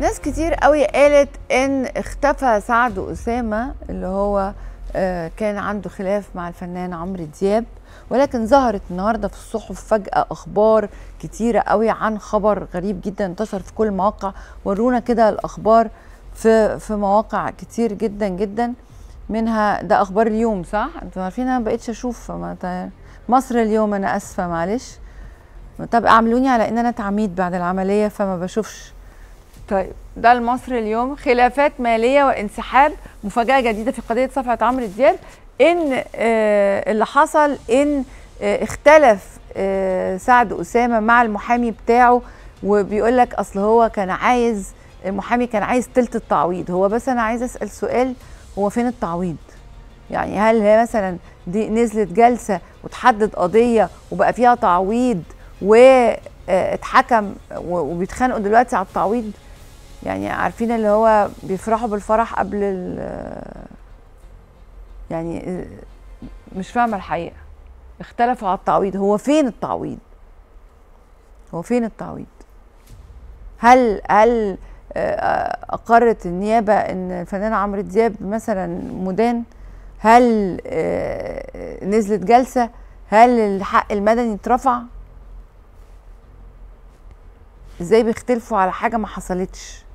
ناس كتير قوي قالت ان اختفى سعد اسامه اللي هو آه، كان عنده خلاف مع الفنان عمرو دياب ولكن ظهرت النهارده في الصحف فجأة أخبار كتيرة قوي عن خبر غريب جدا انتشر في كل مواقع ورونا كده الأخبار في في مواقع كتير جدا جدا منها ده أخبار اليوم صح؟ أنتوا عارفين أنا ما بقتش أشوف مصر اليوم أنا آسفة معلش طب اعملوني على إن أنا تعميد بعد العملية فما بشوفش طيب ده المصري اليوم خلافات ماليه وانسحاب مفاجاه جديده في قضيه صفعه عمرو دياب ان آه، اللي حصل ان آه، اختلف آه، سعد اسامه مع المحامي بتاعه وبيقول لك اصل هو كان عايز المحامي كان عايز تلت التعويض هو بس انا عايز اسال سؤال هو فين التعويض يعني هل هي مثلا دي نزلت جلسه وتحدد قضيه وبقى فيها تعويض واتحكم وبيتخانقوا دلوقتي على التعويض يعني عارفين اللي هو بيفرحوا بالفرح قبل ال يعني مش فاهمه الحقيقه اختلفوا على التعويض هو فين التعويض هو فين التعويض هل هل آه، آه، اقرت النيابه ان الفنان عمرو دياب مثلا مدان هل آه، نزلت جلسه هل الحق المدني اترفع ازاي بيختلفوا على حاجه ما حصلتش